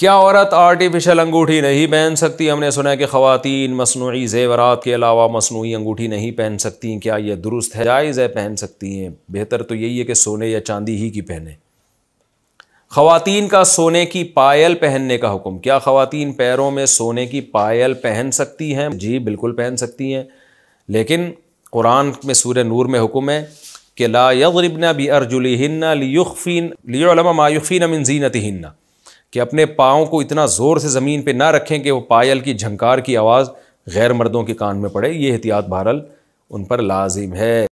क्या औरत आर्टिफिशल अंगूठी नहीं पहन सकती हमने सुना है कि खातन मसनू ज़ेवरात के अलावा मसनू अंगूठी नहीं पहन सकती क्या यह दुरुस्त है जायज़ है पहन सकती हैं बेहतर तो यही है कि सोने या चांदी ही की पहने खातन का सोने की पायल पहनने का हुक्म क्या खातन पैरों में सोने की पायल पहन सकती हैं जी बिल्कुल पहन सकती हैं लेकिन कुरान में सूर नूर में हुक्म है कि ला यबना भी अर्जुल हिन्ना लियुफ़ीन लियोलमा मायुफ़ीन नमिन जीनत हिन्ना कि अपने पाँव को इतना ज़ोर से ज़मीन पर ना रखें कि वह पायल की झंकार की आवाज़ गैर मर्दों के कान में पड़े ये एहतियात बहरल उन पर लाजिम है